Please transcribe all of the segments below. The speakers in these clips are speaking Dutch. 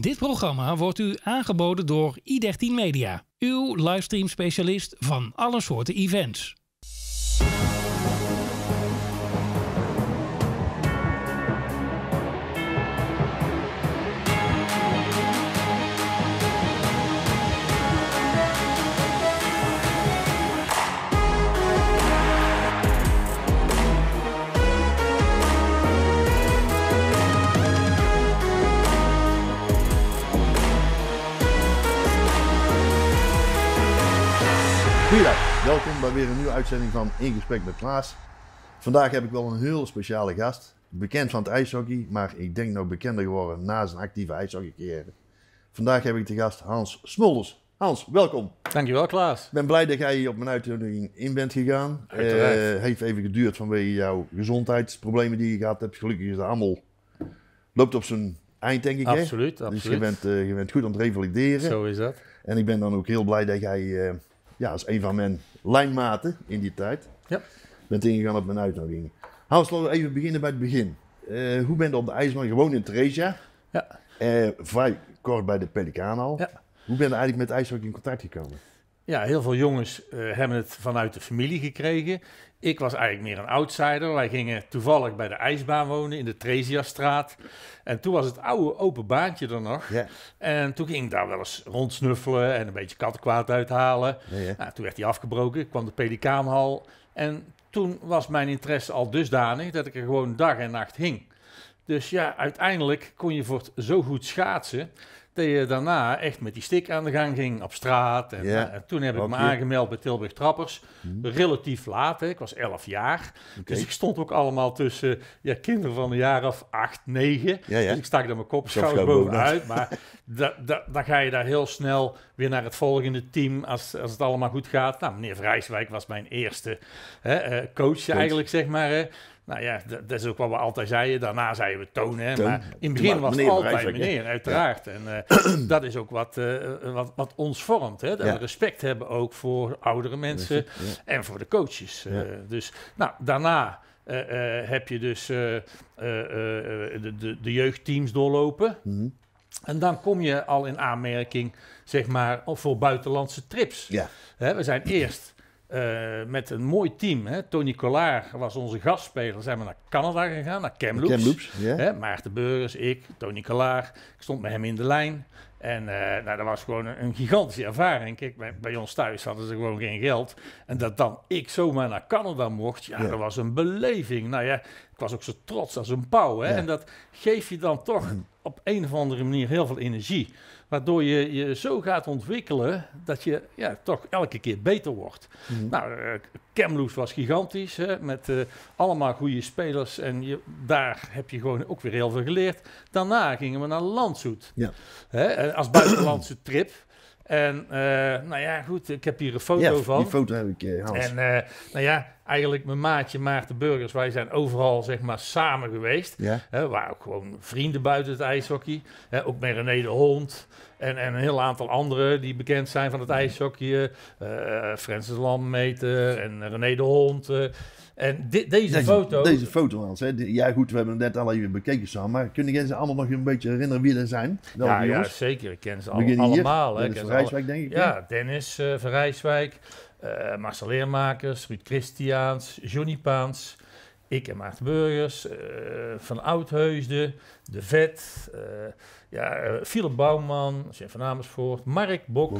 Dit programma wordt u aangeboden door i13 Media, uw livestream specialist van alle soorten events. Goedendag, welkom bij weer een nieuwe uitzending van In Gesprek met Klaas. Vandaag heb ik wel een heel speciale gast. Bekend van het ijshockey, maar ik denk nog bekender geworden na zijn actieve ijshockeycarrière. Vandaag heb ik de gast Hans Smulders. Hans, welkom. Dankjewel Klaas. Ik ben blij dat jij op mijn uitzending in bent gegaan. Het eh, heeft even geduurd vanwege jouw gezondheidsproblemen die je gehad hebt. Gelukkig is het allemaal loopt op zijn eind, denk ik. Absoluut, absoluut. Dus je bent, eh, je bent goed aan het revalideren. Zo is dat. En ik ben dan ook heel blij dat jij eh, ja, als een van mijn lijnmaten in die tijd. Ja. Bent ingegaan op mijn uitnodiging. Hans, laten we even beginnen bij het begin. Eh, hoe ben je op de ijsman Gewoon in Theresia. Ja. Uh, vrij kort bij de Pelikaan al. Ja. Hoe ben je eigenlijk met IJssel in contact gekomen? ja, heel veel jongens eh, hebben het vanuit de familie gekregen. Ik was eigenlijk meer een outsider. Wij gingen toevallig bij de ijsbaan wonen in de Treziastraat. En toen was het oude open baantje er nog. En toen ging ik daar wel eens rondsnuffelen en een beetje kattenkwaad uithalen. Nou, toen werd die afgebroken, kwam de Pelikaanhal. En toen was mijn interesse al dusdanig dat ik er gewoon dag en nacht hing. Dus ja, uiteindelijk kon je voor het zo goed schaatsen dat je daarna echt met die stick aan de gang ging op straat. En, eh, toen heb ik me aangemeld bij Tilburg Trappers. Hmm. Relatief laat, ik was 11 jaar. Dus ik stond ook allemaal tussen ja, kinderen van een jaar of 8, 9. Dus ik stak dan mijn kop schouder bovenuit. Maar da, da, dan ga je daar heel snel weer naar het volgende team als, als het allemaal goed gaat. Nou, meneer Vrijswijk was mijn eerste hè, eh, coach, coach, eigenlijk, zeg maar. Hè. Nou ja, dat, is ook wat we altijd zeiden. Daarna zeiden we toon, hè. Maar in het begin was het altijd meneer, uiteraard. En eh, dat is ook wat, eh, wat, wat, ons vormt, hè. we respect hebben ook voor oudere mensen en voor de coaches. Eh, dus, nou, daarna... heb je dus de, de, de, jeugdteams doorlopen. Mhm. En dan kom je al in aanmerking, zeg maar, voor buitenlandse trips. Ja. we zijn eerst eh, met een mooi team. Hè. Tony Collard was onze gastspeler. Zijn we naar Canada gegaan, naar Kamloops. Kamloops Maarten Burgers, ik, Tony Collard. Ik stond met hem in de lijn. En uh, nou, dat was gewoon een, gigantische ervaring. Kijk, bij, ons thuis hadden ze gewoon geen geld. En dat dan ik zomaar naar Canada mocht, ja, dat was een beleving. Nou ja, was ook zo trots als een pauw. Hè? En dat geeft je dan toch mm. op een of andere manier heel veel energie. Waardoor je je zo gaat ontwikkelen dat je ja, toch elke keer beter wordt. Mm. Nou, uh, was gigantisch. Hè, met eh, allemaal goede spelers. En je, daar heb je gewoon ook weer heel veel geleerd. Daarna gingen we naar Landsoet. Ja. Hè, als buitenlandse trip. En eh, nou ja, goed, ik heb hier een foto ja, van. Die foto heb ik, uh, eh, Hans. En eh, nou ja, eigenlijk mijn maatje Maarten Burgers, wij zijn overal zeg maar samen geweest. Ja. we waren ook gewoon vrienden buiten het ijshockey. ook met René de Hond en, en een heel aantal anderen die bekend zijn van het ijshockey. Francis Lammeter en René de Hond. En deze, foto... Deze foto was, hè. Ja goed, we hebben hem net al even bekeken samen. Maar kunnen jij ze allemaal nog een beetje herinneren wie er zijn? ja, zeker. Ik ken ze allemaal. Dennis hè. van Rijswijk, denk ik. Ja, Dennis eh, van Rijswijk, eh, Marcel Leermakers, Ruud Christiaans, Johnny Paans. Ik en Maarten Burgers, eh, Van Oudheusden, De Vet, ja, Philip Bouwman, Jeff van Amersfoort, Mark Bok.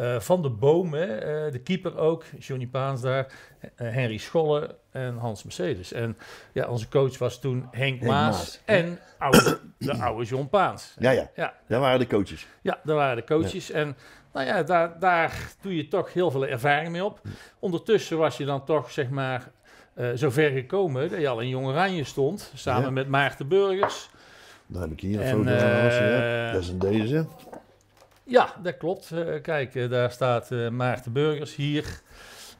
Eh, van de bomen, eh, de keeper ook, Johnny Paans daar, eh, Henry Scholle en Hans Mercedes. En ja, onze coach was toen Henk, Maas, en de oude John Paans. Ja, ja, ja. Daar waren de coaches. Ja, daar waren de coaches. En nou ja, daar, daar doe je toch heel veel ervaring mee op. Ondertussen was je dan toch, zeg maar, uh, zover gekomen dat je al in Jong Oranje stond, samen met Maarten Burgers. Daar heb ik hier een foto van. Dat is een deze. Ja, dat klopt. Eh, kijk, eh, daar staat eh, Maarten Burgers hier.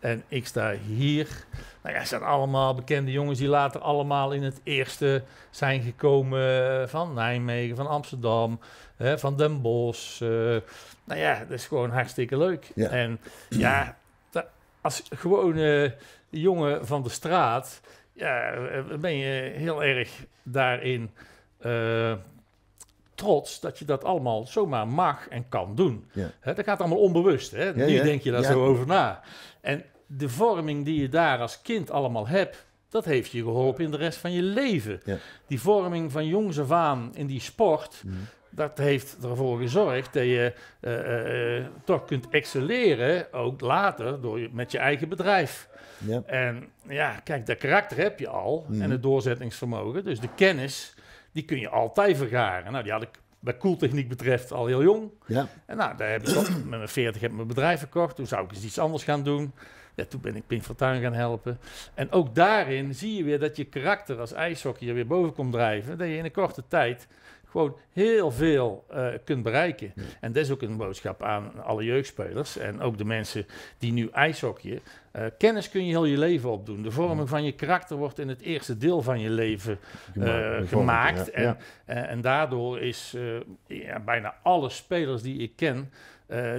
En ik sta hier. Nou ja, zijn allemaal bekende jongens die later allemaal in het eerste zijn gekomen van Nijmegen, van Amsterdam, hè, van Den Bosch. Uh, nou ja, dat is gewoon hartstikke leuk. En ja, als gewone jongen van de straat, ja, ben je heel erg daarin trots dat je dat allemaal zomaar mag en kan doen. Ja. dat gaat allemaal onbewust. Hè? nu denk je daar zo over na. En de vorming die je daar als kind allemaal hebt, dat heeft je geholpen in de rest van je leven. Die vorming van jongs af aan in die sport, mhm. dat heeft ervoor gezorgd dat je eh, eh, eh, toch kunt excelleren, ook later, door, met je eigen bedrijf. Ja. En ja, kijk, dat karakter heb je al en mhm. het doorzettingsvermogen. Dus de kennis die kun je altijd vergaren. Nou, die had ik wat koeltechniek betreft al heel jong. Ja. En nou, daar heb ik ook, met mijn 40 heb ik mijn bedrijf verkocht. Toen zou ik eens iets anders gaan doen. Ja, toen ben ik Pink Fortuyn gaan helpen. En ook daarin zie je weer dat je karakter als ijshockeyer weer boven komt drijven. Dat je in een korte tijd gewoon heel veel eh, kunt bereiken. En dat is ook een boodschap aan alle jeugdspelers en ook de mensen die nu ijshok Uh, eh, kennis kun je heel je leven opdoen. De vorming van je karakter wordt in het eerste deel van je leven eh, gemaakt. En, daardoor is ja, bijna alle spelers die ik ken,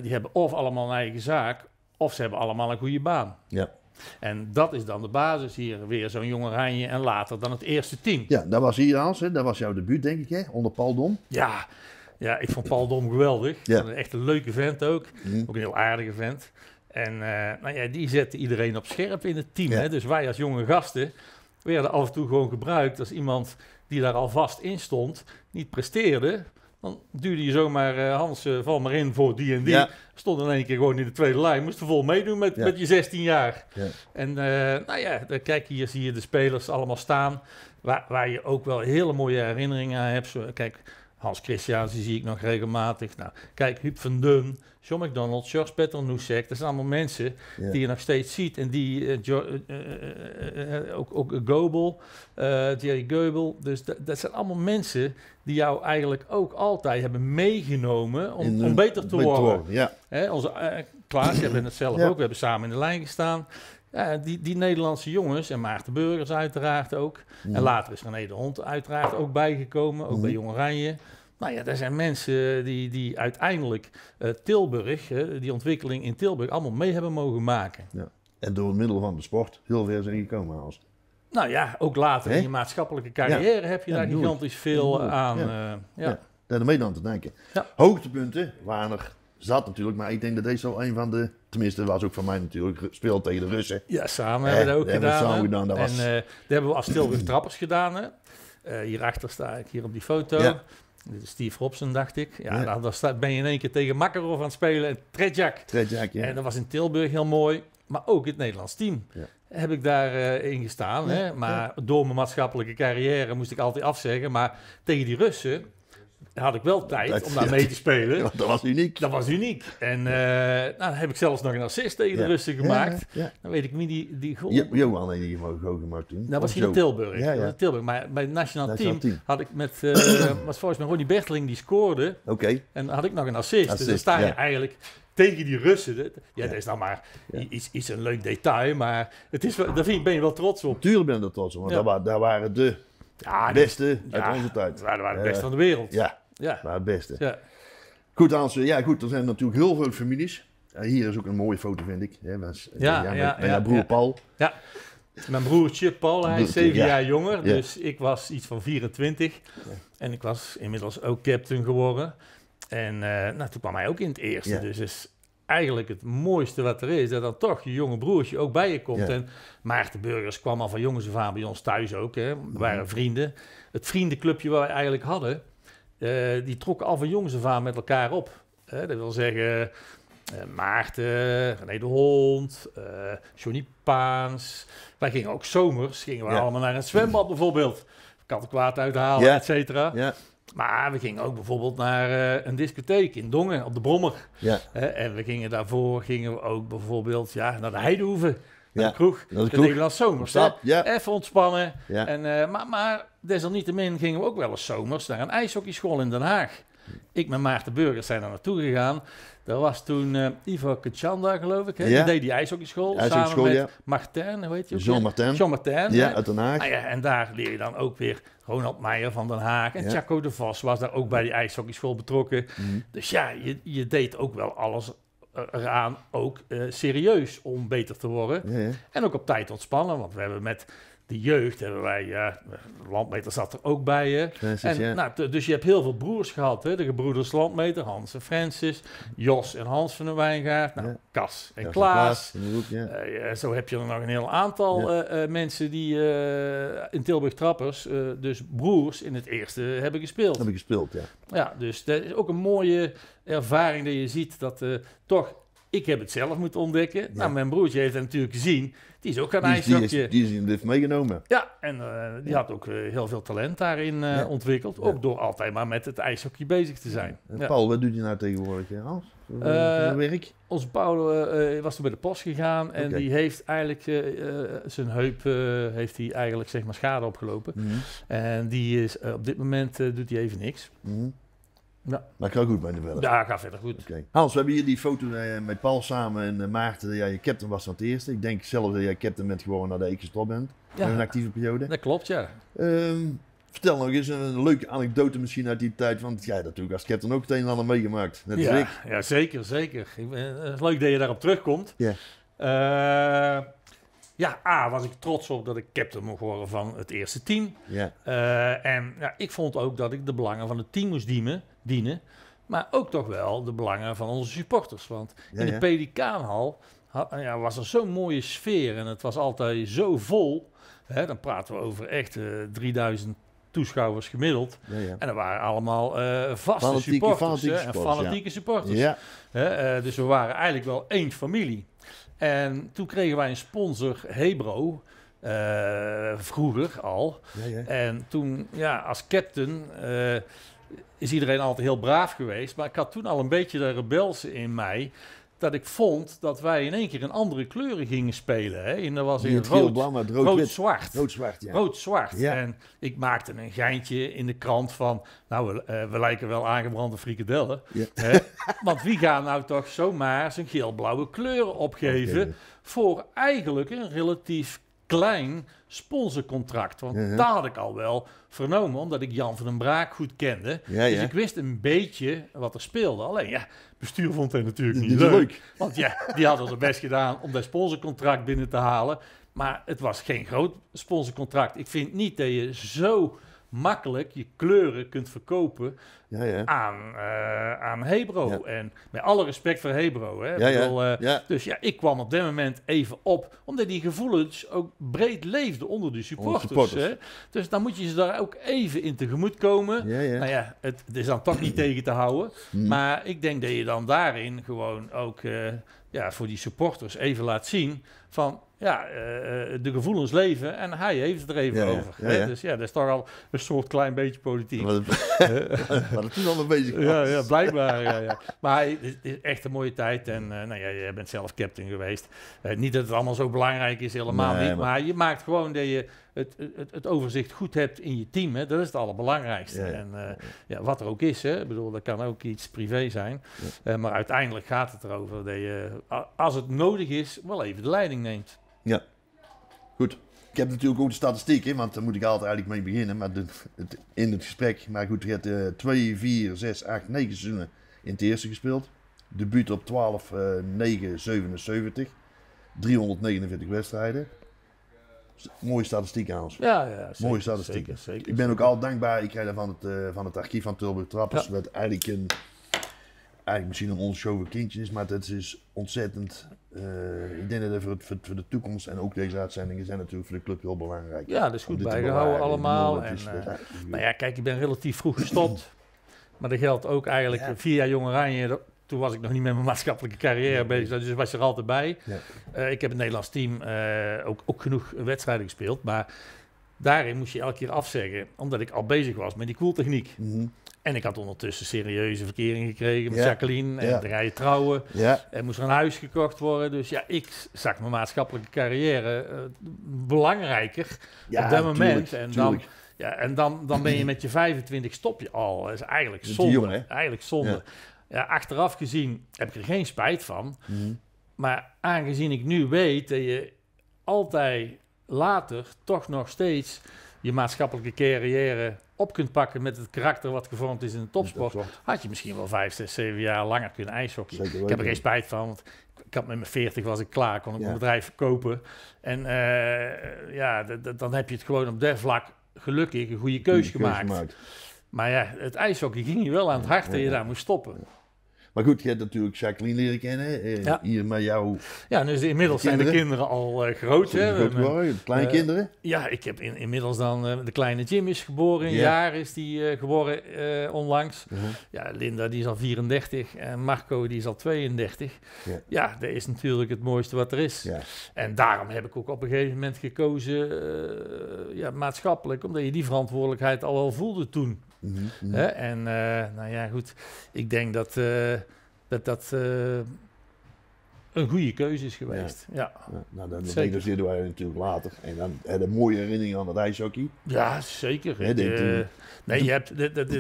die hebben of allemaal een eigen zaak, of ze hebben allemaal een goede baan. Ja. En dat is dan de basis hier. Weer zo'n jong Oranje en later dan het eerste team. Ja, dat was hier als, hè? dat was jouw debuut denk ik hè, onder Paul Dom. Ja, ja ik vond Paul Dom geweldig. Echt een leuke vent ook. Mhm. Ook een heel aardige vent. En eh, nou ja, die zette iedereen op scherp in het team. Hè? Dus wij als jonge gasten werden af en toe gewoon gebruikt als iemand die daar vast in stond, niet presteerde. Dan duurde je zomaar, eh, Hans, uh, val maar in voor die en die. Stond in één keer gewoon in de tweede lijn. Moest er vol meedoen met, met je 16 jaar. Ja. En eh, nou ja, dan kijk hier zie je de spelers allemaal staan. Waar, waar je ook wel hele mooie herinneringen aan hebt. kijk, Hans Christian zie ik nog regelmatig. Nou, kijk, Huub van Dun. John McDonald, George Petronusek, dat zijn allemaal mensen die je nog steeds ziet. En die, eh, eh, eh, ook, ook Goebel, Jerry Goebel, dus dat, zijn allemaal mensen die jou eigenlijk ook altijd hebben meegenomen om, om beter te worden. ja. Hè, onze, Klaas, jij bent het zelf ook, we hebben samen in de lijn gestaan. Ja, die, die Nederlandse jongens en Maarten Burgers uiteraard ook. En later is René de Hond uiteraard ook bijgekomen, ook bij Jong Oranje. Nou ja, er zijn mensen die, die uiteindelijk eh, Tilburg, die ontwikkeling in Tilburg, allemaal mee hebben mogen maken. Ja. En door middel van de sport heel ver zijn gekomen als. Nou ja, ook later in je maatschappelijke carrière heb je daar gigantisch veel aan. Eh, ja. ja. Daar mee dan te denken. Hoogtepunten waren er zat natuurlijk, maar ik denk dat deze wel een van de, tenminste was ook van mij natuurlijk, speelde tegen de Russen. Ja, samen hebben we dat ook dat gedaan. Hebben we gedaan en was... Eh, dat hebben we als Tilburg Trappers gedaan. Hè. hierachter sta ik, hier op die foto. Steve Robson, dacht ik. Ja, ja. dan ben je in één keer tegen Makarov aan het spelen en Tredjak. Tredjak, ja. En dat was in Tilburg heel mooi. Maar ook het Nederlands team heb ik daarin eh, uh, gestaan. Hè? Maar door mijn maatschappelijke carrière moest ik altijd afzeggen. Maar tegen die Russen had ik wel tijd om daar mee te spelen. dat was uniek. Dat was uniek. En eh, nou, dan heb ik zelfs nog een assist tegen de Russen gemaakt. dan weet ik niet die, die goal. Johan heeft die goal gemaakt toen. Dat nou, was hier in Tilburg. Ja, Tilburg. Maar bij het nationaal, team, had ik met, eh, was volgens mij Ronnie Berteling die scoorde. Oké. En dan had ik nog een assist. dus dan sta je eigenlijk tegen die Russen. ja, dat is dan maar iets, iets een leuk detail. Maar het is, daar vind, ben je wel trots op. Tuurlijk ben je er trots op. Want daar, waren de ja, beste uit onze tijd. Dat waren de eh, beste van de wereld. Ja. Ja. Maar het beste. Ja. Goed, Hans. Eh, ja, goed. Er zijn natuurlijk heel veel families. Uh, hier is ook een mooie foto, vind ik. Hè, was, ja, ja, broer Paul. Ja. Mijn broertje Paul, hij is zeven jaar jonger. Dus ik was iets van 24. En ik was inmiddels ook captain geworden. En eh, nou, toen kwam hij ook in het eerste. Dus is eigenlijk het mooiste wat er is, dat dan toch je jonge broertje ook bij je komt. En Maarten Burgers kwam al van jongens af aan bij ons thuis ook. Hè. We waren mhm. vrienden. Het vriendenclubje waar we eigenlijk hadden, eh, die trokken al van jongens af met elkaar op. Eh, dat wil zeggen, eh, Maarten, René de Hond, Johnny Paans. Wij gingen ook zomers, gingen we allemaal naar een zwembad bijvoorbeeld. Kattenkwaad uithalen, ja. et cetera. Ja. Maar we gingen ook bijvoorbeeld naar een discotheek in Dongen op de Brommer. Ja. en we gingen daarvoor gingen we ook bijvoorbeeld ja, naar de Heidehoeven. ja. de kroeg. Dat is de Nederlandse zomers. Even ontspannen. En, maar, maar desalniettemin gingen we ook wel eens zomers naar een ijshockeyschool in Den Haag. Ik met Maarten Burgers zijn daar naartoe gegaan. Dat was toen uh, Ivo Kachanda, geloof ik. Hè? Die deed die ijshockeyschool. ijshockeyschool samen met ja. Martin, hoe heet je? Jean Martin. Jean Ja, uit Den Haag. Ah, en daar leer je dan ook weer Ronald Meijer van Den Haag. En Chaco de Vos was daar ook bij die ijshockeyschool betrokken. Mhm. Dus ja, je, je deed ook wel alles eh, eraan ook eh, serieus om beter te worden. ja. En ook op tijd ontspannen, want we hebben met de jeugd hebben wij, ja, Landmeter zat er ook bij je. en, nou, dus je hebt heel veel broers gehad, hè? de gebroeders Landmeter, Hans en Francis, Jos en Hans van de Wijngaard, nou, en Klaas. En Klaas eh, ja. zo heb je er nog een heel aantal eh, eh, mensen die in Tilburg Trappers, dus broers, in het eerste hebben gespeeld. Hebben gespeeld, ja. Ja, dus dat is ook een mooie ervaring dat je ziet dat toch ik heb het zelf moeten ontdekken. Nou, mijn broertje heeft het natuurlijk gezien. Die is ook een ijszakje. Die, is, die, heeft meegenomen. Ja, en eh, die had ook eh, heel veel talent daarin eh, ontwikkeld. Ook door altijd maar met het ijshockey bezig te zijn. Paul, wat doet hij nou tegenwoordig, Hans? werk? Onze Paul was toen bij de post gegaan en die heeft eigenlijk zijn heup heeft hij eigenlijk zeg maar schade opgelopen. Mhm. En die is op dit moment doet hij even niks. Mm ja. Dat gaat goed bij de velden. Ja, gaat verder goed. Hans, we hebben hier die foto eh, met Paul samen en eh, Maarten ja je captain was van het eerste. Ik denk zelf dat jij captain bent geworden nadat ik gestopt ben. Ja, in een actieve periode. Dat klopt, ja. Ehm, vertel nog eens een leuke anekdote misschien uit die tijd. Want jij doe natuurlijk als captain ook het een en ander meegemaakt. Net ja, als ik. zeker, zeker. Eh, leuk dat je daarop terugkomt. Ja. ja, A, was ik trots op dat ik captain mocht worden van het eerste team. Ja. en ja, ik vond ook dat ik de belangen van het team moest dienen dienen. Maar ook toch wel de belangen van onze supporters. Want in de ja. Pelikaanhal nou ja, was er zo'n mooie sfeer en het was altijd zo vol. Hè, dan praten we over echt 3000 eh, toeschouwers gemiddeld. En er waren allemaal uh, vaste supporters. Fanatieke hè, supporters, fanatieke ja. supporters. Hè, eh, dus we waren eigenlijk wel één familie. En toen kregen wij een sponsor, Hebro. vroeger al. En toen, ja, als captain is iedereen altijd heel braaf geweest. Maar ik had toen al een beetje de rebelse in mij. Dat ik vond dat wij in één keer een andere kleuren gingen spelen. Hè? En dat was in rood-zwart. Rood, rood, zwart Rood-zwart, ja. rood, zwart. En ik maakte een geintje in de krant van... Nou, we, eh, we lijken wel aangebrande frikadellen. Hè? Want wie gaat nou toch zomaar zijn geel-blauwe kleuren opgeven... voor eigenlijk een relatief klein sponsorcontract. Want uh daar had ik al wel vernomen, omdat ik Jan van den Braak goed kende. dus ik wist een beetje wat er speelde. Alleen ja, bestuur vond het natuurlijk niet, leuk. Want ja, die hadden het best gedaan om dat sponsorcontract binnen te halen. Maar het was geen groot sponsorcontract. Ik vind niet dat je zo makkelijk je kleuren kunt verkopen ja, ja. Aan, eh, aan Hebro. En met alle respect voor Hebro. Hè, eh, dus ja, ik kwam op dit moment even op, omdat die gevoelens ook breed leefden onder de supporters. Hè? Dus dan moet je ze daar ook even in tegemoet komen. Nou ja, het, is dan toch niet tegen te houden. Hmm. Maar ik denk dat je dan daarin gewoon ook. Eh, ja, voor die supporters even laat zien van ja, eh, eh, de gevoelens leven en hij heeft het er even over. dus ja, dat is toch al een soort klein beetje politiek. Maar het is al een beetje. Ja, ja blijkbaar. ja, Maar het is echt een mooie tijd en eh, nou, ja, je bent zelf captain geweest. niet dat het allemaal zo belangrijk is, helemaal niet. Maar... maar je maakt gewoon dat je het, het, het, overzicht goed hebt in je team, hè, dat is het allerbelangrijkste. En eh, ja, wat er ook is, hè, bedoel, dat kan ook iets privé zijn. Eh, maar uiteindelijk gaat het erover dat je, eh, als het nodig is, wel even de leiding neemt. Ja, goed. Ik heb natuurlijk ook de statistiek, want daar moet ik altijd eigenlijk mee beginnen. Maar de, in het gesprek, maar goed, je hebt 2, 4, 6, 8, 9 seizoenen in het eerste gespeeld. Debuut op 12, 9, 77. 349 wedstrijden. Mooie statistieken, Hans. Ja, ja zeker, Mooie statistieken. Zeker, zeker, ik ben ook al dankbaar. Ik krijg daarvan van het, eh, van het archief van Tilburg Trappers. Wat eigenlijk, een, eigenlijk misschien een onschoven kindje is, maar het is ontzettend. Eh, ik denk dat het voor, het, voor, de toekomst en ook deze uitzendingen zijn natuurlijk voor de club heel belangrijk. Ja, dat is goed bijgehouden allemaal. En, en eh, nou ja, kijk, ik ben relatief vroeg gestopt. maar dat geldt ook eigenlijk. via Vier jaar jong Oranje, toen was ik nog niet met mijn maatschappelijke carrière bezig, dus was er altijd bij. Eh, ik heb het Nederlands team eh, ook, ook genoeg wedstrijden gespeeld, maar daarin moest je elke keer afzeggen, omdat ik al bezig was met die koeltechniek. Mm En ik had ondertussen serieuze verkering gekregen met Jacqueline. En ja. dan trouwen. Ja. En moest er een huis gekocht worden. Dus ja, ik zag mijn maatschappelijke carrière eh, belangrijker op dat moment. en dan, ja, en dan, dan ben je met je 25 stop je al. Dat is eigenlijk zonde. eigenlijk zonde. Ja, achteraf gezien heb ik er geen spijt van. Mhm. Maar aangezien ik nu weet dat je altijd later toch nog steeds je maatschappelijke carrière op kunt pakken met het karakter wat gevormd is in de topsport, had je misschien wel vijf, zes, zeven jaar langer kunnen ijshockeyen. Ik heb er geen spijt van, want ik had met mijn veertig was ik klaar, kon ik ja. bedrijf verkopen. En eh, ja, dan heb je het gewoon op dat vlak gelukkig een goede keus, gemaakt. Maar ja, het ijshockey ging je wel aan het hart en je daar moest stoppen. Maar goed, je hebt natuurlijk Jacqueline leren kennen. Eh, ja. Hier met jou. Ja, dus inmiddels zijn de kinderen al eh, groot. Hè? Groot eh, geworden, kleinkinderen? ja, ik heb in, inmiddels dan. de kleine Jim is geboren. Een jaar is die geboren onlangs. Uh-huh. Ja, Linda die is al 34. En Marco die is al 32. Ja, dat is natuurlijk het mooiste wat er is. Ja. En daarom heb ik ook op een gegeven moment gekozen. ja, maatschappelijk. Omdat je die verantwoordelijkheid al wel voelde toen. Mhm, mhm. En eh, nou ja, goed, ik denk dat eh, dat, dat eh, een goede keuze is geweest. Ja. ja. ja nou, dan wij natuurlijk later. En dan een mooie herinneringen aan het ijshockey. Ja, zeker. nee, je hebt,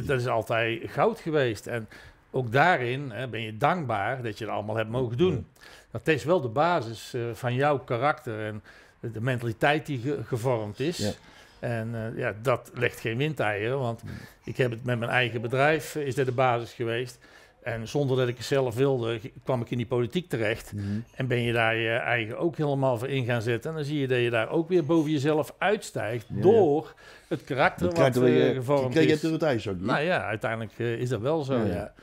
dat is altijd goud geweest. En ook daarin hè, ben je dankbaar dat je het allemaal hebt mogen doen. Dat is wel de basis van jouw karakter en de mentaliteit die gevormd is. En eh, ja, dat legt geen windeieren, want hmm. ik heb het met mijn eigen bedrijf, eh, is dat de basis geweest. En zonder dat ik het zelf wilde, kwam ik in die politiek terecht. Hmm. En ben je daar je eigen ook helemaal voor in gaan zetten. En dan zie je dat je daar ook weer boven jezelf uitstijgt door het karakter wat je, eh, gevormd je, je is. Je ook zo. Nou ja, uiteindelijk is dat wel zo, ja.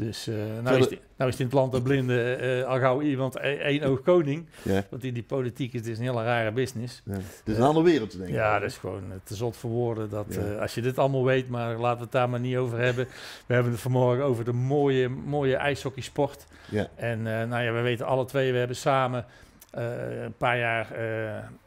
Dus uh, nou, is, nou, het in het land der blinden eh, al gauw iemand e-, één oog koning. Want in die politiek het is een hele rare business. Ja. Het is een eh, andere wereld, denk ik. Ja, dat is gewoon te zot voor woorden. Dat, als je dit allemaal weet, maar laten we het daar maar niet over hebben. We hebben het vanmorgen over de mooie, mooie ijshockeysport. Ja. En nou ja, we weten alle twee, we hebben samen eh, een paar jaar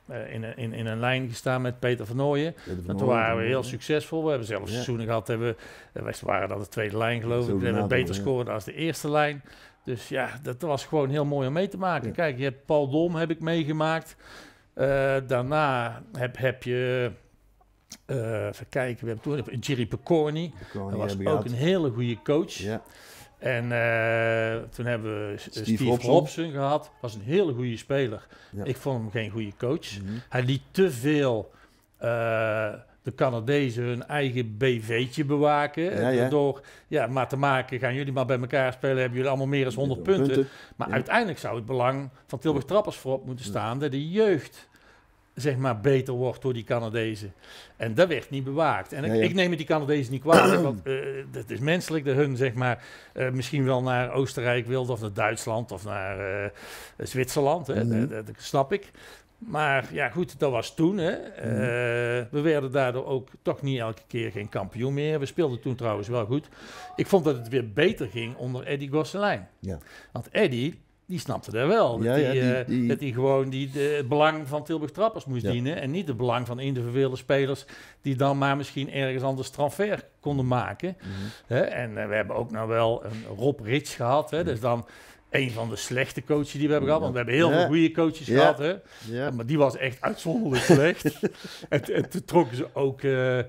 uh, in, in, in, een lijn gestaan met Peter van Nooyen. Dat toen waren we heel succesvol. We hebben zelfs seizoenen gehad. Hebben, wij waren dan de tweede lijn geloof ik. We hebben beter scoren dan de eerste lijn. Dus ja, dat was gewoon heel mooi om mee te maken. Kijk, je hebt Paul Dom heb ik meegemaakt. daarna heb, heb je... even kijken, we hebben toen Jerry Pecorni. Dat was ook een hele goede coach. Ja. En eh, toen hebben we Steve, Robson. gehad. Was een hele goede speler. Ik vond hem geen goede coach. Mhm. Hij liet te veel eh, de Canadezen hun eigen BV'tje bewaken. Door ja, maar te maken, gaan jullie maar bij elkaar spelen, hebben jullie allemaal meer dan 100 punten. punten. Maar uiteindelijk zou het belang van Tilburg Trappers voorop moeten staan. Dat de jeugd zeg maar, beter wordt door die Canadezen. En dat werd niet bewaakt. En ik, neem het die Canadezen niet kwalijk, want uh, eh, het is menselijk dat hun zeg maar, eh, misschien wel naar Oostenrijk wilde of naar Duitsland of naar eh, Zwitserland. Hè. Mhm. dat, snap ik. Maar ja, goed, dat was toen. Hè. Mhm. we werden daardoor ook toch niet elke keer geen kampioen meer. We speelden toen trouwens wel goed. Ik vond dat het weer beter ging onder Eddie Gosselijn. Ja. Want Eddie, die snapte dat wel. Dat, ja, eh, die, dat die, gewoon die, het belang van Tilburg Trappers moest dienen. En niet het belang van individuele spelers die dan maar misschien ergens anders transfer konden maken. Mhm. en eh, we hebben ook nou wel een Rob Rits gehad. Hè? Mm Dus dan een van de slechte coaches die we hebben gehad. Want we hebben heel veel goede coaches gehad. Hè? Ja. Maar die was echt uitzonderlijk slecht. en, en toen trokken ze ook eh,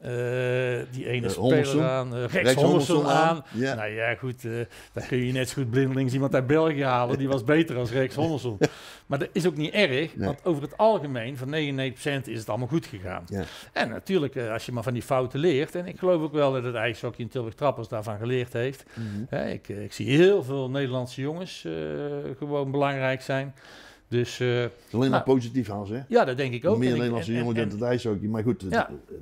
eh, die ene speler aan, eh, Rex, Rex aan. Nou ja, goed, eh, dan kun je net zo goed blindelings iemand uit België halen. Die was beter als Rex Hommelson. maar dat is ook niet erg, want over het algemeen, van 99% is het allemaal goed gegaan. En natuurlijk, als je maar van die fouten leert, en ik geloof ook wel dat het ijshockey in Tilburg Trappers daarvan geleerd heeft. Mhm. ik, ik, zie heel veel Nederlandse jongens gewoon belangrijk zijn. Dus, uh, alleen maar nou, positief, als hè? Ja, dat denk ik ook. Meer Nederlandse jongen dan het ijshockey. Maar goed,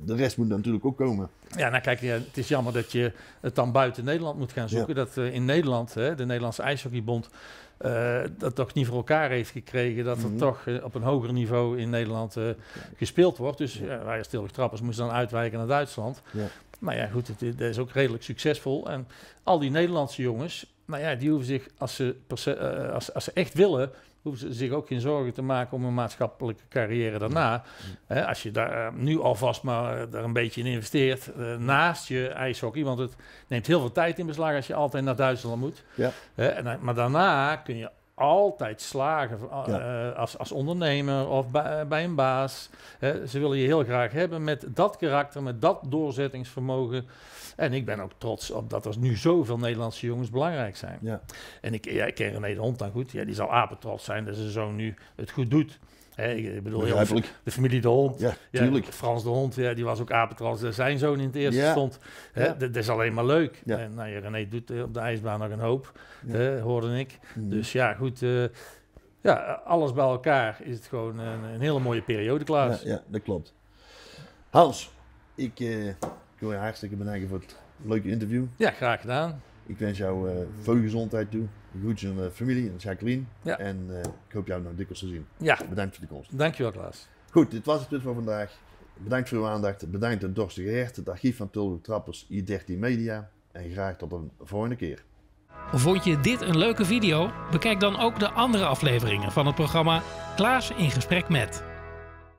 de, rest moet natuurlijk ook komen. Ja, nou kijk, ja, het is jammer dat je het dan buiten Nederland moet gaan zoeken. Dat eh, in Nederland, hè, de Nederlandse IJshockeybond, uh, dat toch niet voor elkaar heeft gekregen. Dat er mhm. toch op een hoger niveau in Nederland gespeeld wordt. Dus wij als Tilburg Trappers moesten dan uitwijken naar Duitsland. maar ja, goed, het, is ook redelijk succesvol. En al die Nederlandse jongens, nou ja, die hoeven zich, als ze, als ze echt willen hoeven ze zich ook geen zorgen te maken om een maatschappelijke carrière daarna. als je daar eh, nu alvast maar eh, daar een beetje in investeert, eh, naast je ijshockey, want het neemt heel veel tijd in beslag als je altijd naar Duitsland moet. Ja. maar daarna kun je altijd slagen eh, eh, als, als ondernemer of bij, eh, bij een baas. ze willen je heel graag hebben met dat karakter, met dat doorzettingsvermogen. En ik ben ook trots op dat er nu zoveel Nederlandse jongens belangrijk zijn. Ja. En ik, ik ken René de Hond dan goed. Ja, die zal apetrots zijn dat ze zo nu het goed doet ik bedoel, de familie De Hond. Ja, tuurlijk. Frans De Hond, ja, die was ook apetrans. Zijn zoon in het eerste stond. Hè, Dat is alleen maar leuk. En, nou, ja, René doet eh, op de ijsbaan nog een hoop, hè, hoorde ik. Mhm. Dus ja, goed. Eh, ja, alles bij elkaar is het gewoon een, een hele mooie periode, Klaas. Ja, dat klopt. Hans, ik, eh, ik wil je hartstikke bedanken voor het leuke interview. Ja, graag gedaan. Ik wens jou eh, veel gezondheid toe. Goed aan de eh, familie en Jacqueline. Ja. En eh, ik hoop jou nog dikwijls te zien. Ja. Bedankt voor de komst. Dankjewel, Klaas. Goed, dit was het punt voor vandaag. Bedankt voor uw aandacht. Bedankt aan Dorstige Hert, het archief van Tilburg Trappers, I13 Media. En graag tot een volgende keer. Vond je dit een leuke video? Bekijk dan ook de andere afleveringen van het programma Klaas in Gesprek met.